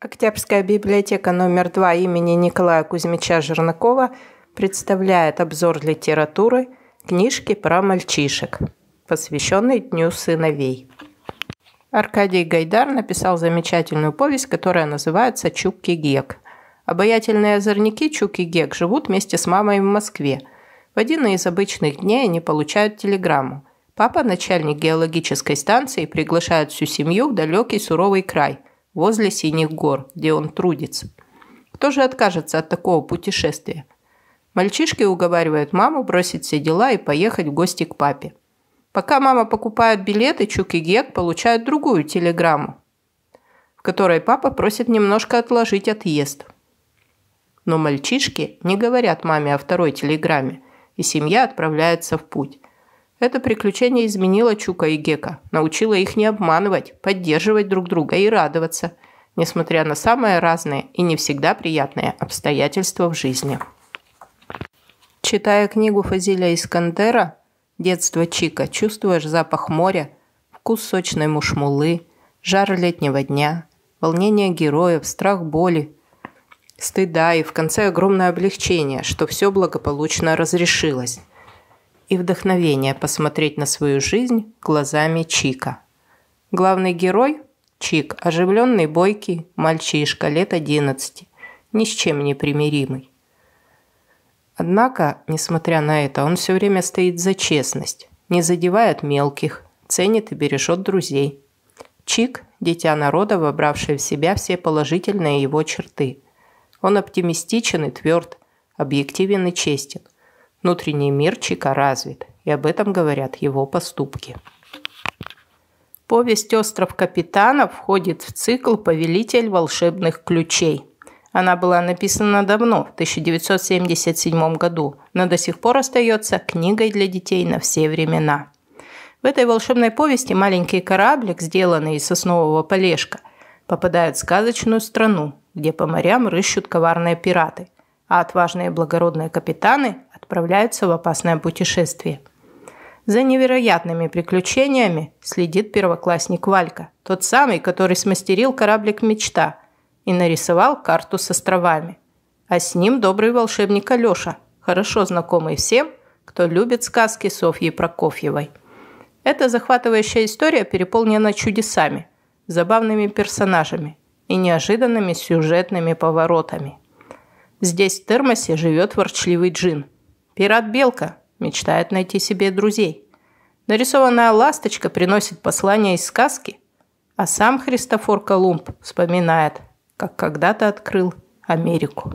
Октябрьская библиотека номер 2 имени Николая Кузьмича Жернакова представляет обзор литературы книжки про мальчишек, посвященный Дню сыновей. Аркадий Гайдар написал замечательную повесть, которая называется «Чук и Гек». Обаятельные озорники Чук и Гек живут вместе с мамой в Москве. В один из обычных дней они получают телеграмму. Папа, начальник геологической станции, приглашает всю семью в далекий суровый край – возле Синих гор, где он трудится. Кто же откажется от такого путешествия? Мальчишки уговаривают маму бросить все дела и поехать в гости к папе. Пока мама покупает билеты, Чук и Гек получают другую телеграмму, в которой папа просит немножко отложить отъезд. Но мальчишки не говорят маме о второй телеграмме, и семья отправляется в путь. Это приключение изменило Чука и Гека, научило их не обманывать, поддерживать друг друга и радоваться, несмотря на самые разные и не всегда приятные обстоятельства в жизни. Читая книгу Фазиля Искандера «Детство Чика» чувствуешь запах моря, вкус сочной мушмулы, жар летнего дня, волнение героев, страх боли, стыда и в конце огромное облегчение, что все благополучно разрешилось – и вдохновение посмотреть на свою жизнь глазами Чика. Главный герой – Чик, оживленный, бойкий, мальчишка лет 11, ни с чем не примиримый. Однако, несмотря на это, он все время стоит за честность, не задевает мелких, ценит и бережет друзей. Чик – дитя народа, вобравший в себя все положительные его черты. Он оптимистичен и тверд, объективен и честен – Внутренний мир Чика развит, и об этом говорят его поступки. Повесть «Остров капитана» входит в цикл «Повелитель волшебных ключей». Она была написана давно, в 1977 году, но до сих пор остается книгой для детей на все времена. В этой волшебной повести маленький кораблик, сделанный из соснового полежка, попадает в сказочную страну, где по морям рыщут коварные пираты, а отважные благородные капитаны отправляются в опасное путешествие. За невероятными приключениями следит первоклассник Валька, тот самый, который смастерил кораблик «Мечта» и нарисовал карту с островами. А с ним добрый волшебник Алёша, хорошо знакомый всем, кто любит сказки Софьи Прокофьевой. Эта захватывающая история переполнена чудесами, забавными персонажами и неожиданными сюжетными поворотами. Здесь в термосе живет ворчливый джин – Пират-белка мечтает найти себе друзей. Нарисованная ласточка приносит послание из сказки, а сам Христофор Колумб вспоминает, как когда-то открыл Америку.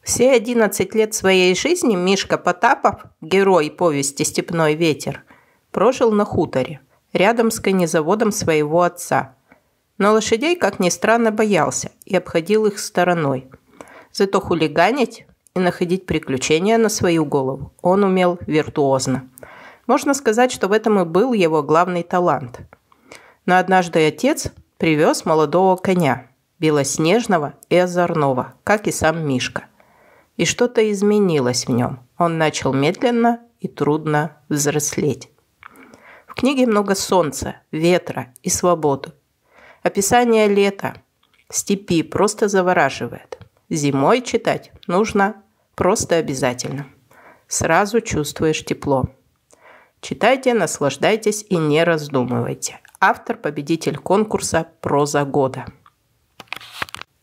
Все 11 лет своей жизни Мишка Потапов, герой повести «Степной ветер», прожил на хуторе, рядом с конезаводом своего отца. Но лошадей, как ни странно, боялся и обходил их стороной. Зато хулиганить и находить приключения на свою голову он умел виртуозно. Можно сказать, что в этом и был его главный талант. Но однажды отец привез молодого коня, белоснежного и озорного, как и сам Мишка. И что-то изменилось в нем. Он начал медленно и трудно взрослеть. В книге много солнца, ветра и свободы. Описание лета, степи просто завораживает. Зимой читать нужно просто обязательно. Сразу чувствуешь тепло. Читайте, наслаждайтесь и не раздумывайте. Автор-победитель конкурса «Проза года».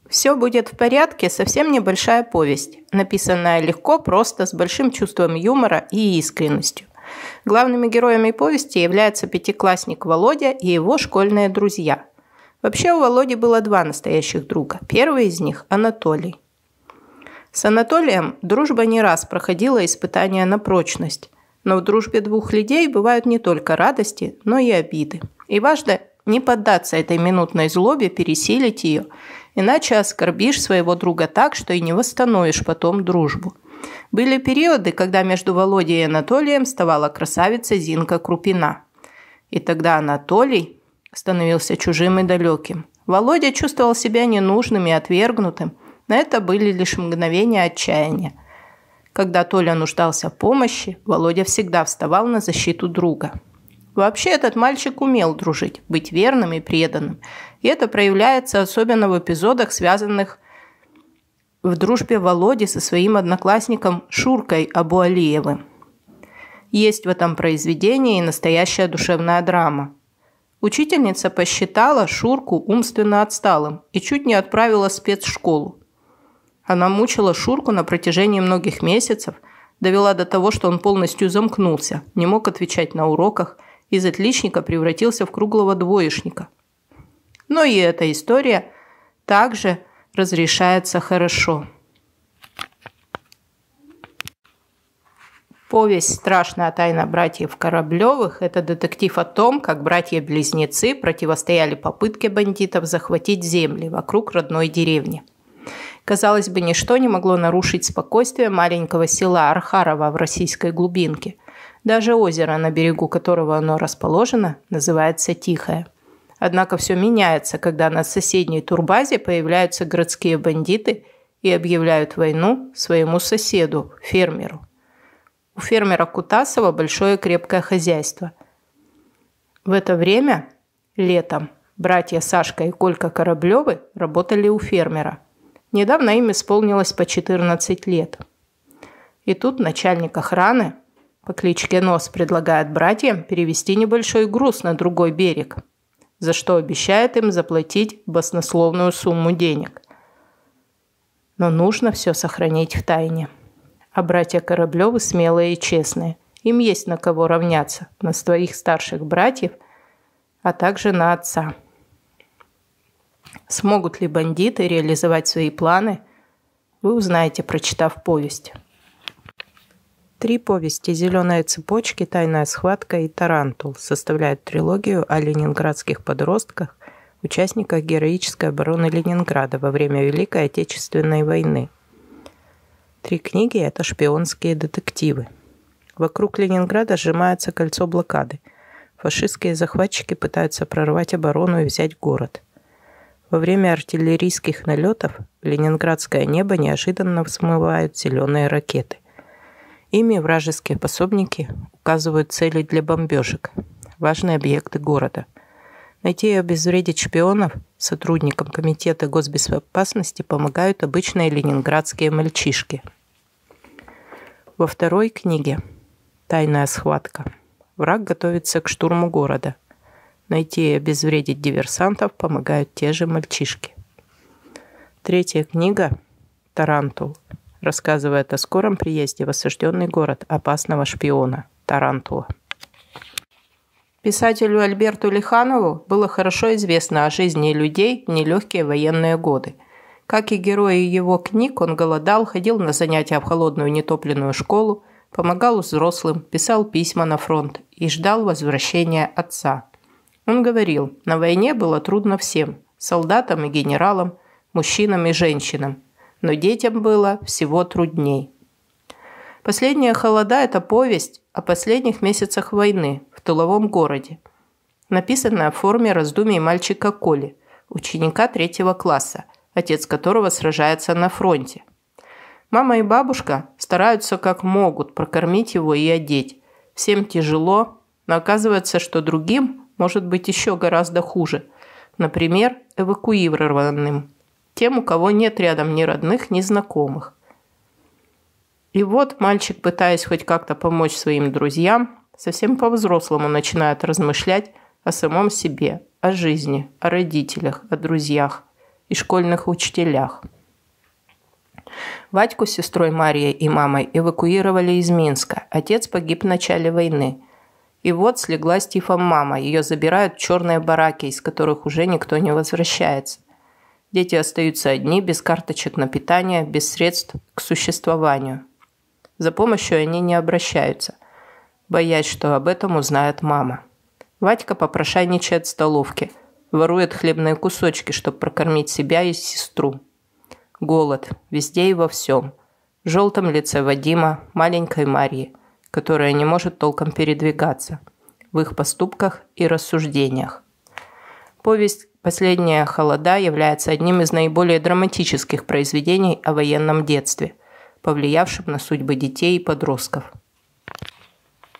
«Все будет в порядке» – совсем небольшая повесть, написанная легко, просто, с большим чувством юмора и искренностью. Главными героями повести являются пятиклассник Володя и его школьные друзья, Вообще у Володи было два настоящих друга. Первый из них – Анатолий. С Анатолием дружба не раз проходила испытания на прочность. Но в дружбе двух людей бывают не только радости, но и обиды. И важно не поддаться этой минутной злобе, пересилить ее, иначе оскорбишь своего друга так, что и не восстановишь потом дружбу. Были периоды, когда между Володей и Анатолием вставала красавица Зинка Крупина. И тогда Анатолий становился чужим и далеким. Володя чувствовал себя ненужным и отвергнутым, но это были лишь мгновения отчаяния. Когда Толя нуждался в помощи, Володя всегда вставал на защиту друга. Вообще этот мальчик умел дружить, быть верным и преданным. И это проявляется особенно в эпизодах, связанных в дружбе Володи со своим одноклассником Шуркой Абуалиевым. Есть в этом произведении и настоящая душевная драма – Учительница посчитала Шурку умственно отсталым и чуть не отправила в спецшколу. Она мучила Шурку на протяжении многих месяцев, довела до того, что он полностью замкнулся, не мог отвечать на уроках, из отличника превратился в круглого двоечника. Но и эта история также разрешается хорошо. Повесть «Страшная тайна братьев Кораблевых» – это детектив о том, как братья-близнецы противостояли попытке бандитов захватить земли вокруг родной деревни. Казалось бы, ничто не могло нарушить спокойствие маленького села Архарова в российской глубинке. Даже озеро, на берегу которого оно расположено, называется Тихое. Однако все меняется, когда на соседней турбазе появляются городские бандиты и объявляют войну своему соседу, фермеру. У фермера Кутасова большое крепкое хозяйство. В это время, летом, братья Сашка и Колька Кораблевы работали у фермера. Недавно им исполнилось по 14 лет. И тут начальник охраны по кличке Нос предлагает братьям перевести небольшой груз на другой берег, за что обещает им заплатить баснословную сумму денег. Но нужно все сохранить в тайне а братья Кораблевы смелые и честные. Им есть на кого равняться, на своих старших братьев, а также на отца. Смогут ли бандиты реализовать свои планы, вы узнаете, прочитав повесть. Три повести «Зеленые цепочки», «Тайная схватка» и «Тарантул» составляют трилогию о ленинградских подростках, участниках героической обороны Ленинграда во время Великой Отечественной войны – Три книги – это шпионские детективы. Вокруг Ленинграда сжимается кольцо блокады. Фашистские захватчики пытаются прорвать оборону и взять город. Во время артиллерийских налетов в ленинградское небо неожиданно взмывают зеленые ракеты. Ими вражеские пособники указывают цели для бомбежек – важные объекты города – Найти и обезвредить шпионов сотрудникам Комитета госбезопасности помогают обычные ленинградские мальчишки. Во второй книге «Тайная схватка» враг готовится к штурму города. Найти и обезвредить диверсантов помогают те же мальчишки. Третья книга «Тарантул» рассказывает о скором приезде в осажденный город опасного шпиона Тарантула. Писателю Альберту Лиханову было хорошо известно о жизни людей в нелегкие военные годы. Как и герои его книг, он голодал, ходил на занятия в холодную нетопленную школу, помогал взрослым, писал письма на фронт и ждал возвращения отца. Он говорил, на войне было трудно всем – солдатам и генералам, мужчинам и женщинам, но детям было всего трудней. «Последняя холода» – это повесть о последних месяцах войны, в туловом городе, Написанная в форме раздумий мальчика Коли, ученика третьего класса, отец которого сражается на фронте. Мама и бабушка стараются как могут прокормить его и одеть. Всем тяжело, но оказывается, что другим может быть еще гораздо хуже. Например, эвакуированным. Тем, у кого нет рядом ни родных, ни знакомых. И вот мальчик, пытаясь хоть как-то помочь своим друзьям, Совсем по-взрослому начинают размышлять о самом себе, о жизни, о родителях, о друзьях и школьных учителях. Вадьку с сестрой Марией и мамой эвакуировали из Минска. Отец погиб в начале войны. И вот слегла с тифом мама. Ее забирают в черные бараки, из которых уже никто не возвращается. Дети остаются одни, без карточек на питание, без средств к существованию. За помощью они не обращаются – боясь, что об этом узнает мама. Вадька попрошайничает в столовке, ворует хлебные кусочки, чтобы прокормить себя и сестру. Голод везде и во всем. В желтом лице Вадима, маленькой Марьи, которая не может толком передвигаться, в их поступках и рассуждениях. Повесть «Последняя холода» является одним из наиболее драматических произведений о военном детстве, повлиявшим на судьбы детей и подростков –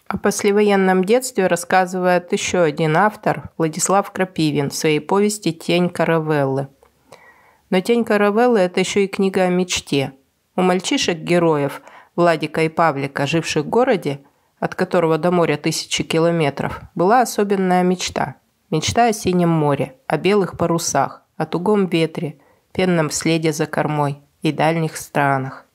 о послевоенном детстве рассказывает еще один автор, Владислав Крапивин, в своей повести «Тень каравеллы». Но «Тень каравеллы» – это еще и книга о мечте. У мальчишек-героев Владика и Павлика, живших в городе, от которого до моря тысячи километров, была особенная мечта. Мечта о синем море, о белых парусах, о тугом ветре, пенном следе за кормой и дальних странах.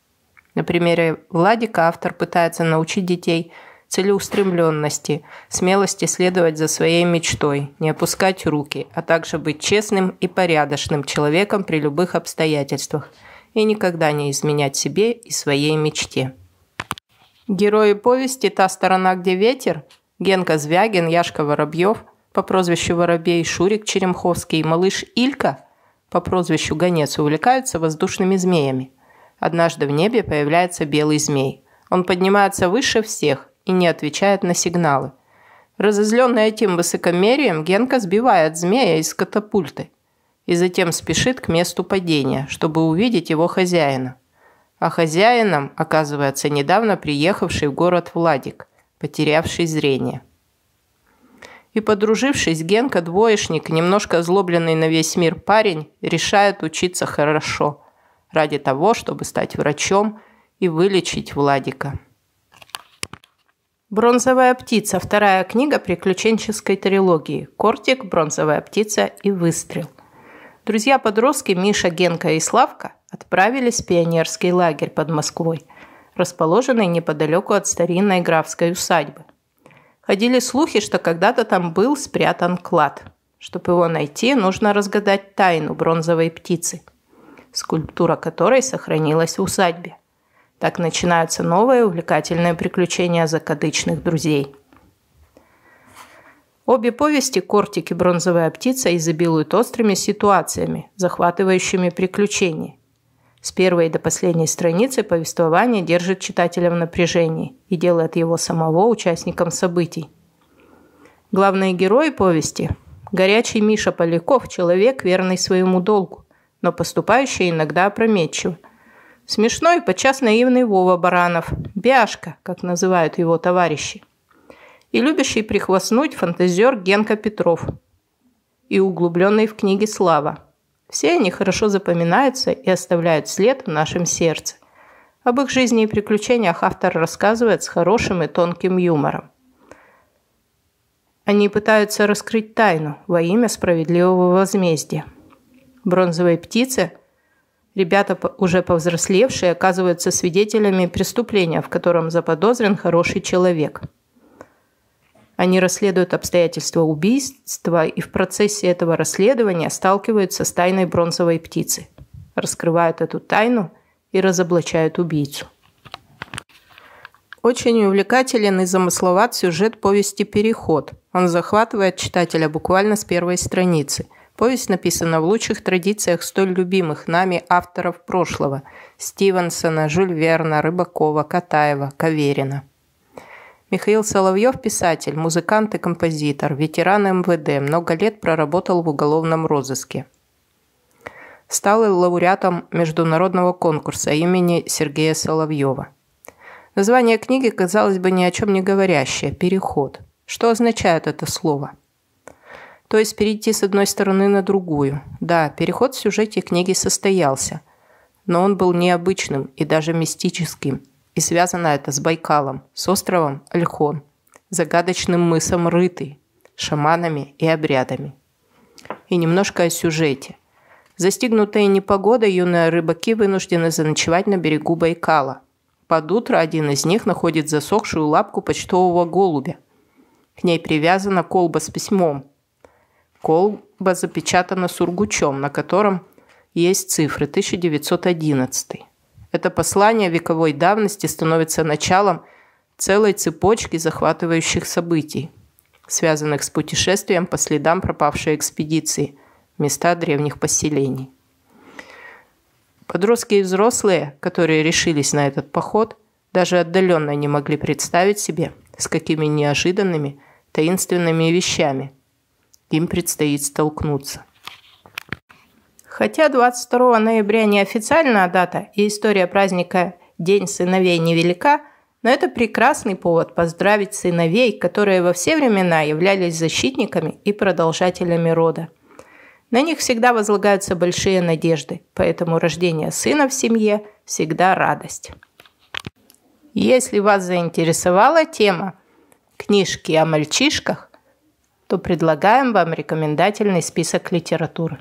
На примере Владика автор пытается научить детей – целеустремленности, смелости следовать за своей мечтой, не опускать руки, а также быть честным и порядочным человеком при любых обстоятельствах и никогда не изменять себе и своей мечте. Герои повести «Та сторона, где ветер» Генка Звягин, Яшка Воробьев по прозвищу Воробей, Шурик Черемховский и малыш Илька по прозвищу Гонец увлекаются воздушными змеями. Однажды в небе появляется белый змей. Он поднимается выше всех и не отвечает на сигналы. Разозленный этим высокомерием, Генка сбивает змея из катапульты и затем спешит к месту падения, чтобы увидеть его хозяина. А хозяином оказывается недавно приехавший в город Владик, потерявший зрение. И подружившись, Генка, двоечник, немножко озлобленный на весь мир парень, решает учиться хорошо ради того, чтобы стать врачом и вылечить Владика. Бронзовая птица. Вторая книга приключенческой трилогии. Кортик, Бронзовая птица и Выстрел. Друзья-подростки Миша, Генка и Славка отправились в пионерский лагерь под Москвой, расположенный неподалеку от старинной графской усадьбы. Ходили слухи, что когда-то там был спрятан клад. Чтобы его найти, нужно разгадать тайну бронзовой птицы, скульптура которой сохранилась в усадьбе – так начинаются новые увлекательные приключения закадычных друзей. Обе повести «Кортик» и «Бронзовая птица» изобилуют острыми ситуациями, захватывающими приключения. С первой до последней страницы повествование держит читателя в напряжении и делает его самого участником событий. Главные герои повести – горячий Миша Поляков, человек, верный своему долгу, но поступающий иногда опрометчиво – Смешной и подчас наивный Вова Баранов, Бяшка, как называют его товарищи. И любящий прихвастнуть фантазер Генка Петров. И углубленный в книги Слава. Все они хорошо запоминаются и оставляют след в нашем сердце. Об их жизни и приключениях автор рассказывает с хорошим и тонким юмором. Они пытаются раскрыть тайну во имя справедливого возмездия. Бронзовые птицы – Ребята, уже повзрослевшие, оказываются свидетелями преступления, в котором заподозрен хороший человек. Они расследуют обстоятельства убийства и в процессе этого расследования сталкиваются с тайной бронзовой птицы, раскрывают эту тайну и разоблачают убийцу. Очень увлекателен и замысловат сюжет повести «Переход». Он захватывает читателя буквально с первой страницы – Повесть написана в лучших традициях столь любимых нами авторов прошлого – Стивенсона, Жюль Верна, Рыбакова, Катаева, Каверина. Михаил Соловьев – писатель, музыкант и композитор, ветеран МВД, много лет проработал в уголовном розыске. Стал лауреатом международного конкурса имени Сергея Соловьева. Название книги, казалось бы, ни о чем не говорящее – «Переход». Что означает это слово – то есть перейти с одной стороны на другую. Да, переход в сюжете книги состоялся, но он был необычным и даже мистическим. И связано это с Байкалом, с островом Ольхон, загадочным мысом Рыты, шаманами и обрядами. И немножко о сюжете. Застигнутые непогодой юные рыбаки вынуждены заночевать на берегу Байкала. Под утро один из них находит засохшую лапку почтового голубя. К ней привязана колба с письмом – Колба запечатана сургучом, на котором есть цифры 1911. Это послание вековой давности становится началом целой цепочки захватывающих событий, связанных с путешествием по следам пропавшей экспедиции, места древних поселений. Подростки и взрослые, которые решились на этот поход, даже отдаленно не могли представить себе, с какими неожиданными, таинственными вещами – им предстоит столкнуться. Хотя 22 ноября неофициальная дата и история праздника День сыновей невелика, но это прекрасный повод поздравить сыновей, которые во все времена являлись защитниками и продолжателями рода. На них всегда возлагаются большие надежды, поэтому рождение сына в семье всегда радость. Если вас заинтересовала тема книжки о мальчишках, то предлагаем вам рекомендательный список литературы.